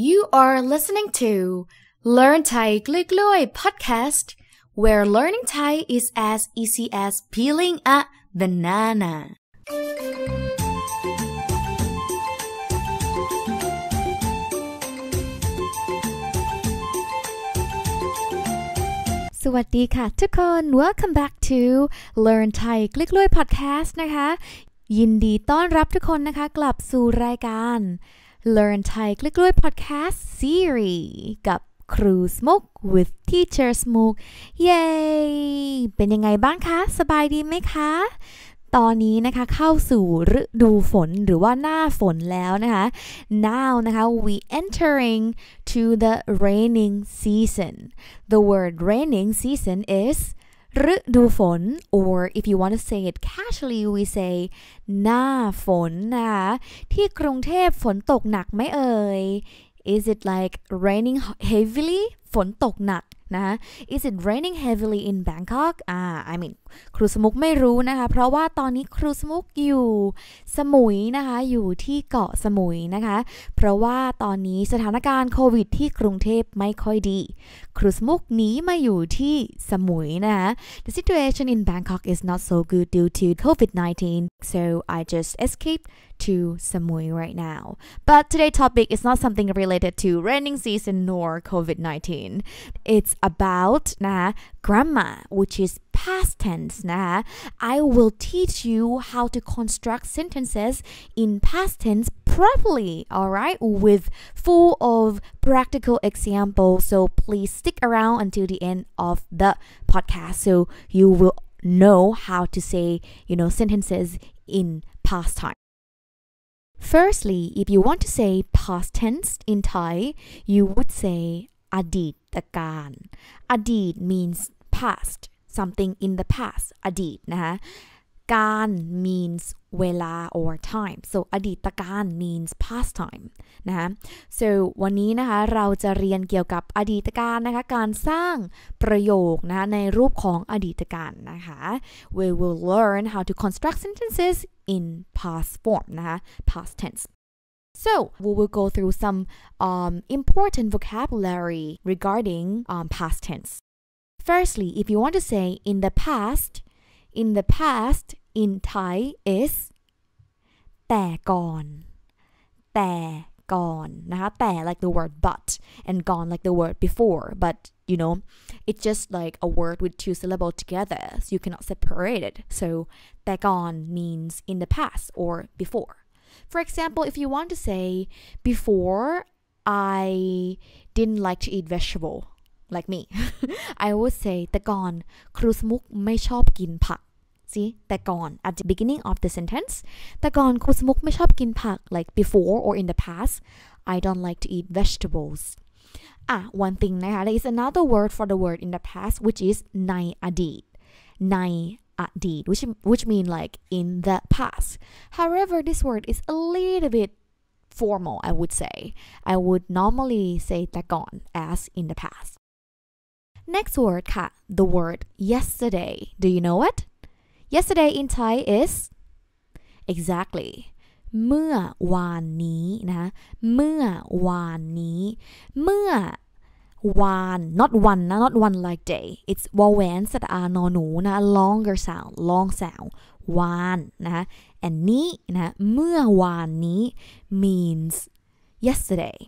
You are listening to Learn Thai Click podcast, where learning Thai is as easy as peeling a banana. สวัสดีค่ะทุกคน Welcome back to Learn Thai Click podcast นะคะ ยินดีต้อนรับทุกคนนะคะ กลับสู่รายการ Learn Thai กล้วยๆ podcast series กับครูสมุก with teacher สมุกเย้เป็นยังไงบ้างคะ สบายดีไหมคะ ตอนนี้นะคะ เข้าสู่ฤดูฝนหรือว่าหน้าฝนแล้วนะคะ now นะคะ we entering to the raining season the word raining season is ฤดูฝน or if you want to say it casually we say หน้าฝนนะคะที่กรุงเทพฝนตกหนักไหมเอ่ย is it like raining heavily ฝนตกหนักนะะ Is it raining heavily in Bangkok อ่า I mean ครูสมุกไม่รู้นะคะเพราะว่าตอนนี้ครูสมุกอยู่สมุยนะคะอยู่ที่เกาะสมุยนะคะเพราะว่าตอนนี้สถานการณ์โควิด ที่กรุงเทพไม่ค่อยดี ครูสมุกหนีมาอยู่ที่สมุยนะะ The situation in Bangkok is not so good due to COVID-19 so I just escaped to Samui right now. But today's topic is not something related to raining season nor COVID 19. It's about นะคะ grammar which is past tense นะคะ I will teach you how to construct sentences in past tense properly alright with full of practical examples so please stick around until the end of the podcast so you will know how to say you know sentences in past time Firstly, if you want to say past tense in Thai, you would say อดีตการอดีต means past something in the past อดีต นะคะการ means เวลา or time so อดีตการ means past time นะคะ so วันนี้นะคะเราจะเรียนเกี่ยวกับ อดีตการนะคะการสร้างประโยคนะคะในรูปของ อดีตการนะคะ we will learn how to construct sentences in past form นะคะ past tense So we will go through some um, important vocabulary regarding um, past tense. Firstly, if you want to say in the past, in the past in Thai is แต่ก่อนแต่ก่อนนะคะแต่ like the word but and gone like the word before but you know it's just like a word with two syllables together so you cannot separate it so แต่ก่อน means in the past or before for example, if you want to say, before I didn't like to eat vegetable like me I would say แต่ก่อนครูสมุกไม่ชอบกินผัก see แต่ก่อน at the beginning of the sentence like before or in the past I don't like to eat vegetables Ah, one thing there is another word for the word in the past which is ในอดีตใน at did, which which mean like in the past. However, this word is a little bit formal, I would say. I would normally say "tagon" as in the past. Next word ka the word yesterday. Do you know it? Yesterday in Thai is exactly เมื่อวานนี้นะเมื่อวานนี้ เมื่อ one, not one, not one like day. It's วอลแวนสระอานอหนูนะ ah, longer sound long sound วานนะคะ and นี้นะเมื่อวานนี้ means yesterday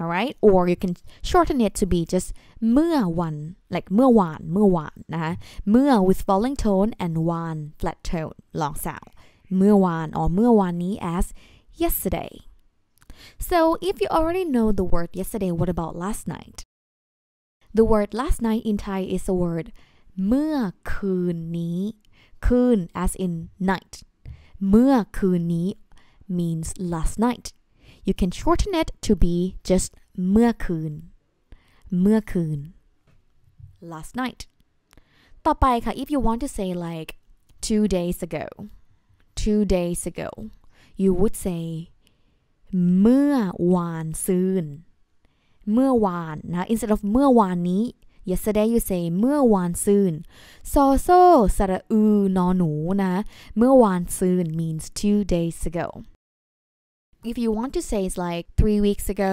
alright or you can shorten it to be just เมื่อวัน like เมื่อวานเมื่อวานนะคะเมื่อ with falling tone and วาน flat tone long sound เมื่อวาน or เมื่อวานนี้ as yesterday so if you already know the word yesterday what about last night the word last night in Thai is a word เมื่อคืนนี้ คืน as in night เมื่อคืนนี้ means last night you can shorten it to be just เมื่อคืน เมื่อคืน last night ต่อไปค่ะ if you want to say like two days ago two days ago you would say เมื่อวานซืนเมื่อวานนะ instead of เมื่อวานนี้ yesterday you say เมื่อวานซืนซอโซสระอือนอหนูนะ เมื่อวานซืน means two days ago if you want to say it's like three weeks ago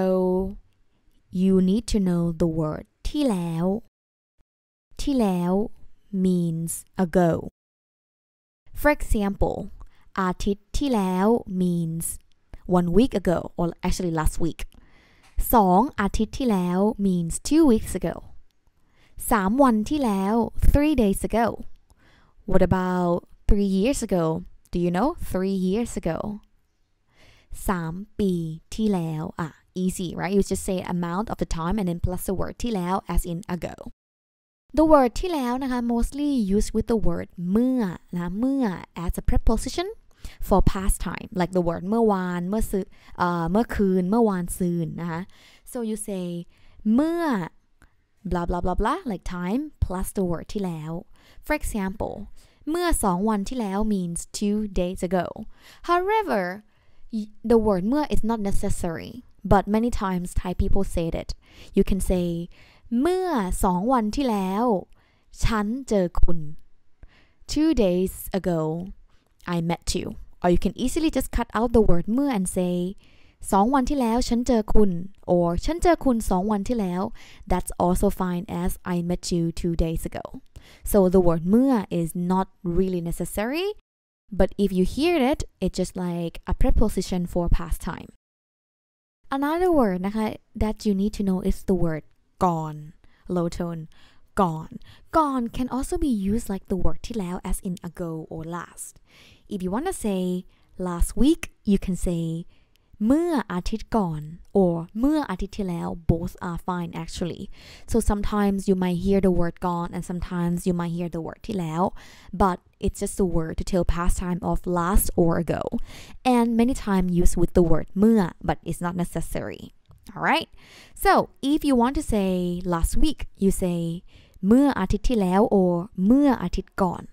you need to know the word ที่แล้ว ที่แล้ว means ago for example อาทิตย์ที่แล้ว means one week ago or actually last week 2 อาทิตย์ที่แล้ว means two weeks ago 3วันที่แล้ว three days ago What about three years ago Do you know three years ago 3ปีที่แล้วอ่ะ easy right you just say amount of the time and then plus the word ที่แล้ว as in ago the word ที่แล้วนะคะ mostly used with the word เมื่อนะเมื่อ as a preposition for past time like the word เมื่อวาน เมื่อซืเอ่อเมื่อคืน เมื่อวานซืนนะคะ so you say เมื่อ blah blah blah blah like time plus the word ที่แล้ว for example เมื่อสองวันที่แล้ว means two days ago however the word เมื่อ is not necessary but many times Thai people say it you can say เมื่อสองวันที่แล้วฉันเจอคุณ. two days ago I met you or you can easily just cut out the word เมื่อ and say สองวันที่แล้วฉันเจอคุณ or ฉันเจอคุณสองวันที่แล้ว that's also fine as I met you two days ago so the word เมื่อ is not really necessary but if you hear it it's just like a preposition for past time another word นะคะ that you need to know is the word ก่อน low tone gone. Gone can also be used like the word tilao as in ago or last. If you wanna say last week, you can say เมื่ออาทิตย์ก่อน or เมื่ออาทิตย์ที่แล้ว both are fine actually so sometimes you might hear the word gone and sometimes you might hear the word ที่แล้ว but it's just a word to tell past time of last or ago and many times used with the word เมื่อ but it's not necessary alright so if you want to say last week you say เมื่ออาทิตย์ที่แล้ว or เมื่ออาทิตย์ก่อน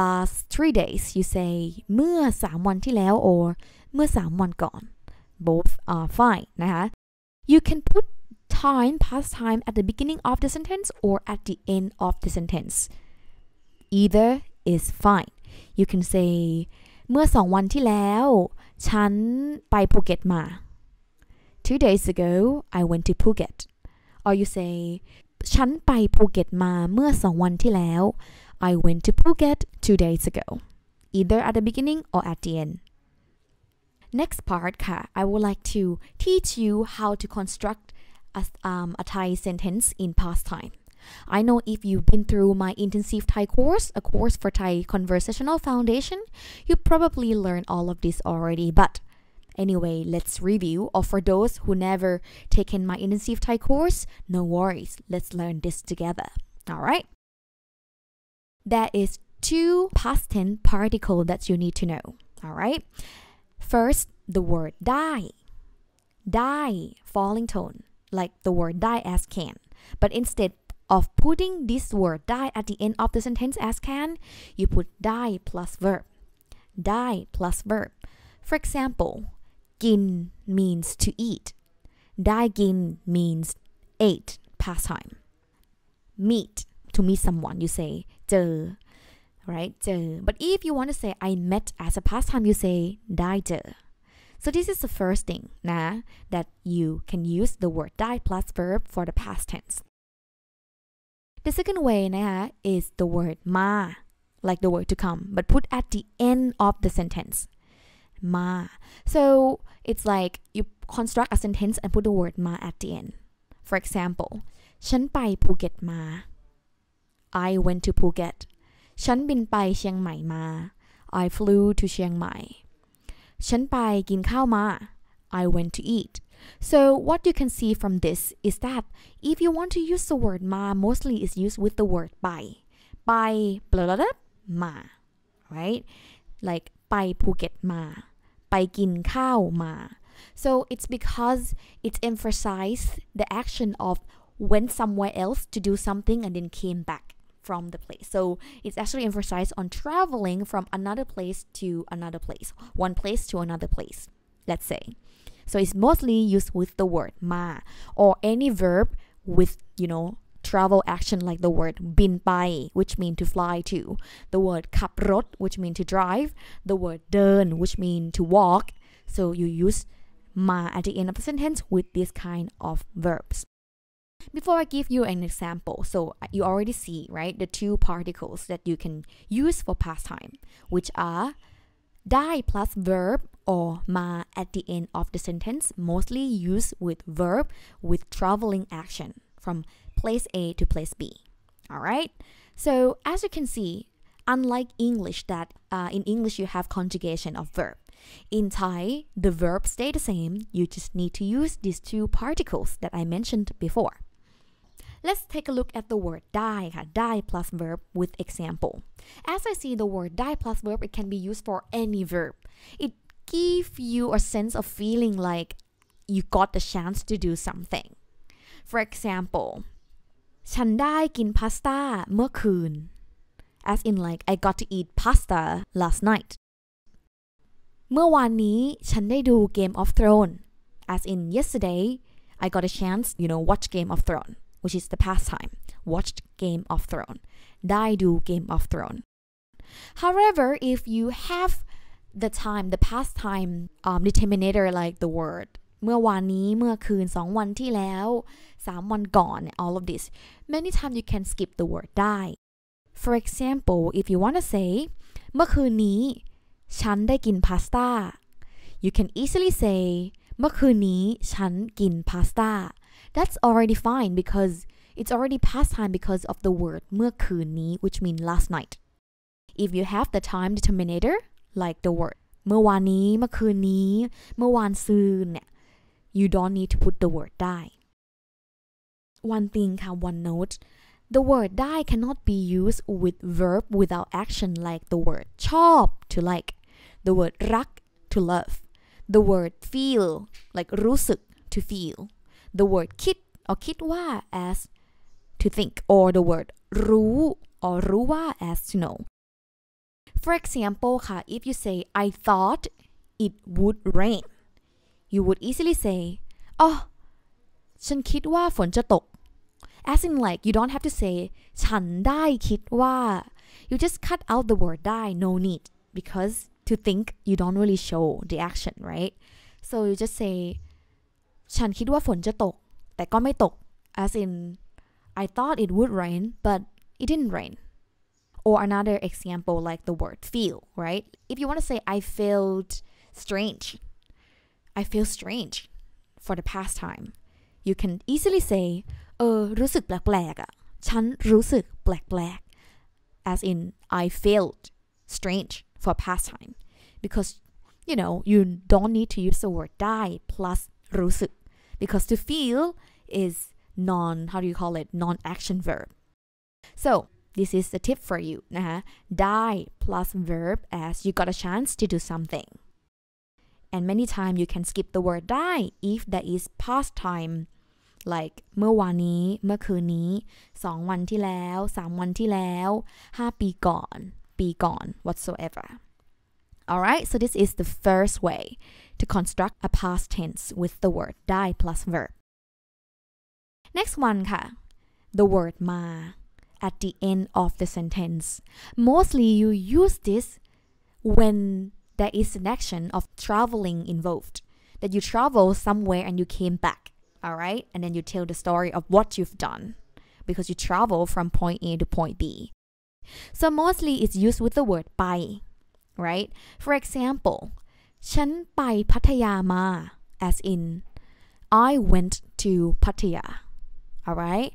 last three days you say เมื่อสามวันที่แล้ว or เมื่อสามวันก่อน both are fine นะคะ you can put time past time at the beginning of the sentence or at the end of the sentence either is fine you can say เมื่อสองวันที่แล้วฉันไปภูเก็ตมา two days ago I went to Phuket or you say ฉันไปภูเก็ตมาเมื่อสองวันที่แล้ว I went to Phuket two days ago either at the beginning or at the end next part ค่ะ I would like to teach you how to construct a, um, a Thai sentence in past time I know if you've been through my intensive Thai course, a course for Thai conversational foundation, you probably learned all of this already, but Anyway, let's review. Or for those who never taken my intensive Thai course, no worries. Let's learn this together. All right. There is two past tense particle that you need to know. All right. First, the word die. Die, falling tone, like the word die as can. But instead of putting this word die at the end of the sentence as can, you put die plus verb. Die plus verb. For example, Gin means to eat. gin means ate, past time. Meet, to meet someone, you say เจอ right เจอ but if you want to say I met as a past time you say ได้เจอ so this is the first thing nah, that you can use the word dai plus verb for the past tense the second way nah, is the word ma, like the word to come but put at the end of the sentence ma. So it's like you construct a sentence and put the word ma at the end. For example, ฉันไปภูเก็ตมา I went to Phuket ฉันบินไปเชียงใหม่มา I flew to Mai. ฉันไปกินข้าวมา I went to eat so what you can see from this is that if you want to use the word ma mostly is used with the word ไปไป blah blah blah มา right like ไปภูเก็ตมาไปกินข้าวมา so it's because it emphasized the action of went somewhere else to do something and then came back from the place so it's actually emphasized on traveling from another place to another place one place to another place let's say so it's mostly used with the word ma or any verb with you know travel action like the word bin pai, which means to fly to, the word kaprot, which means to drive, the word dern, which means to walk. So you use ma at the end of the sentence with this kind of verbs. Before I give you an example, so uh, you already see, right, the two particles that you can use for past time, which are die plus verb or ma at the end of the sentence, mostly used with verb with traveling action from place A to place B. All right. So as you can see, unlike English, that uh, in English you have conjugation of verb. In Thai, the verb stay the same. You just need to use these two particles that I mentioned before. Let's take a look at the word die, die plus verb with example. As I see the word die plus verb, it can be used for any verb. It gives you a sense of feeling like you got the chance to do something. For example, ฉันได้กินพาสต้าเมื่อคืน as in like I got to eat pasta last night เมื่อวานนี้ฉันได้ดู Game of Thrones as in yesterday I got a chance you know watch Game of Thrones which is the pastime watched Game of Thrones ได้ดู Game of Thrones however if you have the time the past time um, determinator like the word เมื่อวานนี้เมื่อคืนสองวันที่แล้ว3 วันก่อน all of this many times you can skip the word ได้ for example if you wanna say "เมื่อคืนนี้ฉันได้กินพาสต้า," you can easily say เมื่อคืนนี้ฉันกินพาสต้า that's already fine because it's already past time because of the word เมื่อคืนนี้ which means last night if you have the time determinator like the word เมื่อวานนี้ เมื่อคืนนี้ เมื่อวานซืนเนี่ย you don't need to put the word ได้ one thing ค่ะ uh, one note the word die cannot be used with verb without action like the word chop to like the word rak to love the word feel like รู้สึก to feel the word คิด or คิดว่า as to think or the word รู้ or รู้ว่า as to know for example ค่ะ if you say I thought it would rain you would easily say oh ฉันคิดว่าฝนจะตก as in like you don't have to say ฉันได้คิดว่า you just cut out the word "die." no need because to think you don't really show the action right so you just say ฉันคิดว่าฝนจะตก as in I thought it would rain but it didn't rain or another example like the word feel right if you want to say I felt strange I feel strange for the past time you can easily say ออ as in I felt strange for past time because you know you don't need to use the word die plus รู้สึก because to feel is non how do you call it non action verb so this is the tip for you นะคะ die plus verb as you got a chance to do something and many times you can skip the word die if that is past time like เมื่อวานนี้ เมื่อคืนนี้2วันที่แล้ว3ปีก่อน whatsoever alright so this is the first way to construct a past tense with the word die plus verb next one ค่ะ the word มา at the end of the sentence mostly you use this when there is an action of traveling involved that you travel somewhere and you came back all right? And then you tell the story of what you've done because you travel from point A to point B. So mostly it's used with the word "by," right for example ฉันไปพัทยามา as in I went to Pattaya alright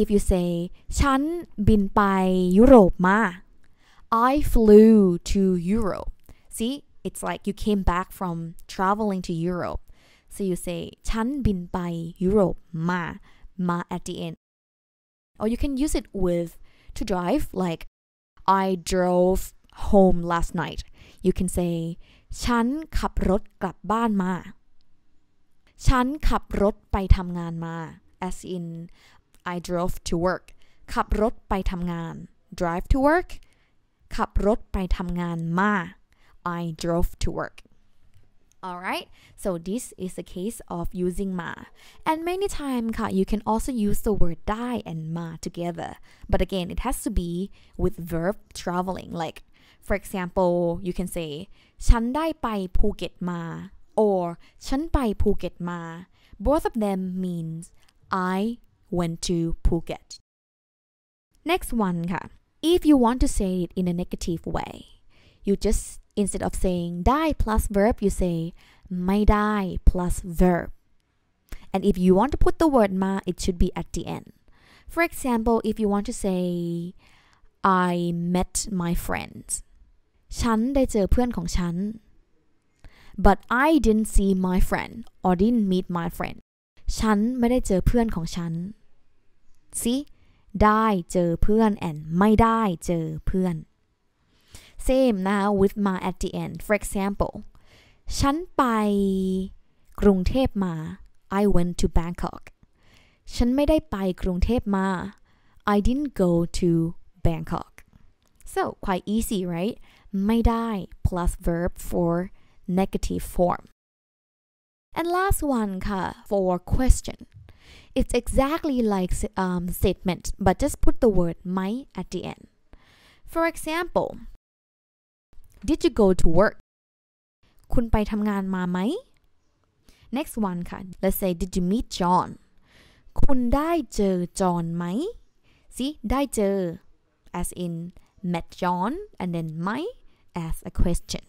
if you say ฉันบินไปยุโรปมา I flew to Europe see it's like you came back from traveling to Europe so you say ฉันบินไป Europe ma มา at the end or you can use it with to drive like I drove home last night you can say ฉันขับรถกลับบ้านมาฉันขับรถไปทำงานมา as in I drove to work ขับรถไปทำงาน drive to work ขับรถไปทำงานมา I drove to work Alright, so this is the case of using ma, and many times you can also use the word die and ma together but again it has to be with verb traveling like for example you can say ma, or ฉันไปภูเก็ตมา both of them means I went to Phuket next one if you want to say it in a negative way you just Instead of saying die plus verb you say die plus verb and if you want to put the word ma, it should be at the end for example if you want to say I met my friends ฉันได้เจอเพื่อนของฉัน but I didn't see my friend or didn't meet my friend ฉันไม่ได้เจอเพื่อนของฉัน see ได้เจอเพื่อน and ไม่ได้เจอเพื่อน same now with มา at the end. For example, ฉันไปกรุงเทพมา I went to Bangkok. ฉันไม่ได้ไปกรุงเทพมา I didn't go to Bangkok. So quite easy, right? ไม่ได้ plus verb for negative form. And last one ค่ะ for question. It's exactly like um, statement, but just put the word my at the end. For example, did you go to work คุณไปทำงานมาไหม next one ค่ะ let's say did you meet John คุณได้เจอจอห์นไหม see ได้เจอ as in met John and then ไหม as a question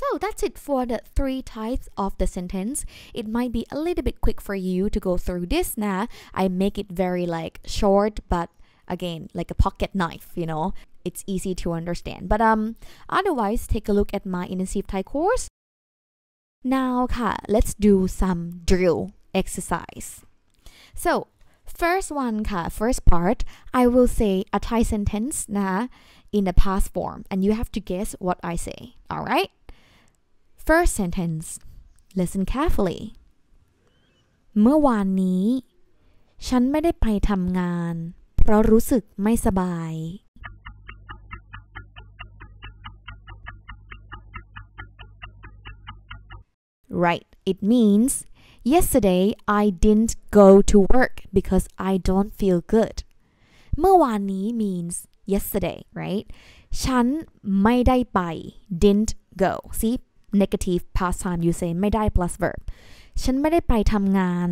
So that's it for the three types of the sentence. It might be a little bit quick for you to go through this now. I make it very like short, but again, like a pocket knife, you know it's easy to understand. But um, otherwise, take a look at my intensive Thai course. Now, ka, let's do some drill exercise. So, first one, ka, first part, I will say a Thai sentence na, in the past form, and you have to guess what I say. All right? First sentence. Listen carefully. เมื่อวานนี้ ฉันไม่ได้ไปทำงาน เพราะรู้สึกไม่สบาย Right. It means yesterday I didn't go to work because I don't feel good เมื่อวานนี้ means yesterday right ฉันไม่ได้ไป didn't go see negative past time you say ไม่ได้ plus verb ฉันไม่ได้ไปทำงาน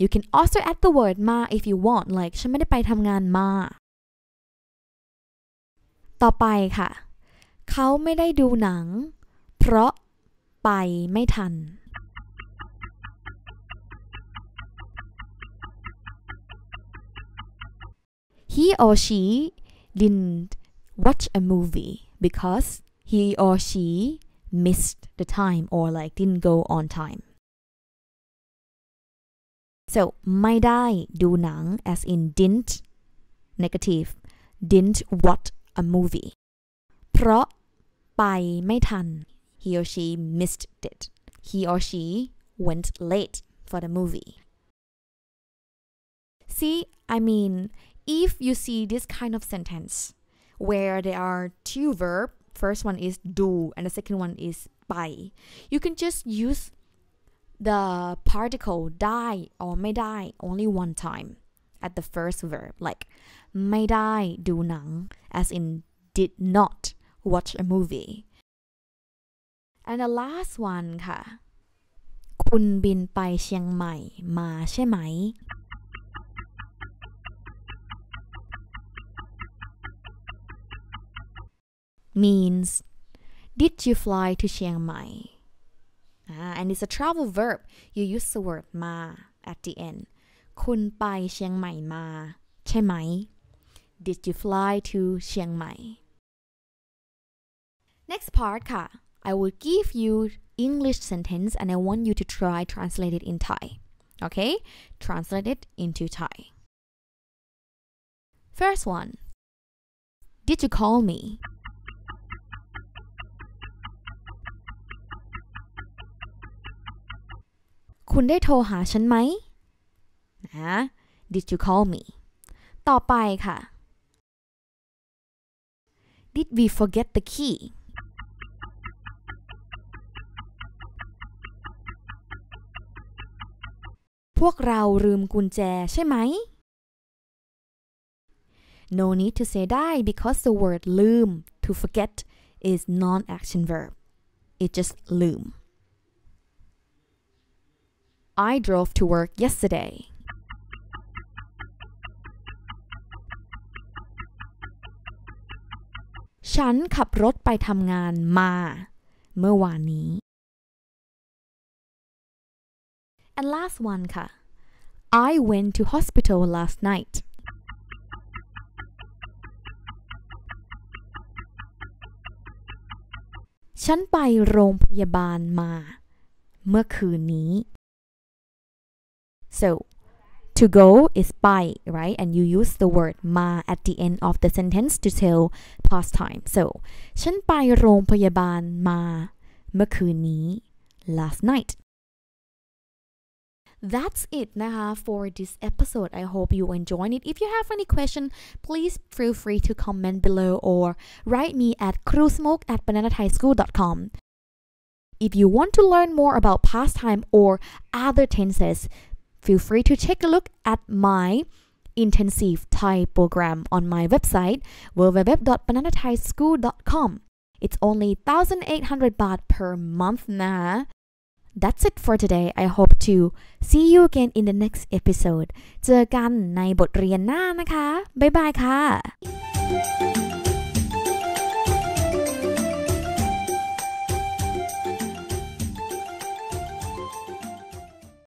you can also add the word มา if you want like ฉันไม่ได้ไปทำงานมา ต่อไปค่ะ เขาไม่ได้ดูหนังเพราะไปไม่ทัน he or she didn't watch a movie because he or she missed the time or like didn't go on time so dai nang as in didn't negative didn't watch a movie เพราะไปไม่ทัน he or she missed it he or she went late for the movie see I mean if you see this kind of sentence where there are two verbs, first one is do and the second one is by, you can just use the particle die or may die only one time at the first verb, like may die do nang, as in did not watch a movie. And the last one ค่ะคุณบินไปเชียงใหม่มาใช่ไหม means did you fly to Chiang Mai? Ah, and it's a travel verb. You use the word ma at the end. คุณไปเชียงใหม่มาใช่ไหม Did you fly to Chiang Mai? Next part ka. I will give you English sentence and I want you to try translate it in Thai. Okay? Translate it into Thai. First one. Did you call me? คุณได้โทรหาฉันไหมนะ Did you call me ต่อไปค่ะ Did we forget the key พวกเราลืมกุญแจใช่ไหม No need to say ได้ because the word ลืม to forget is non-action verb. It just ลืม I drove to work yesterday. ฉัันนขบรถไปทำงาาามมเื่อวนนี้ And last one ค่ะ I went to hospital last night. ฉันไปโรงพยาบาลมาเมื่อคืนนี้ So to go is by, right? And you use the word ma at the end of the sentence to tell past time. So ฉันไปโรงพยาบาลมาเมื่อคืนนี้ last night. That's it นะคะ for this episode. I hope you enjoyed it. If you have any question, please feel free to comment below or write me at crewsmoke at bananathaischool.com. If you want to learn more about past time or other tenses, feel free to take a look at my intensive Thai program on my website www.bananathaischool.com. It's only 1,800 baht per month nah. That's it for today. I hope to see you again in the next episode. เจอกันในบทเรียนหน้านะคะบ๊ายบายค่ะ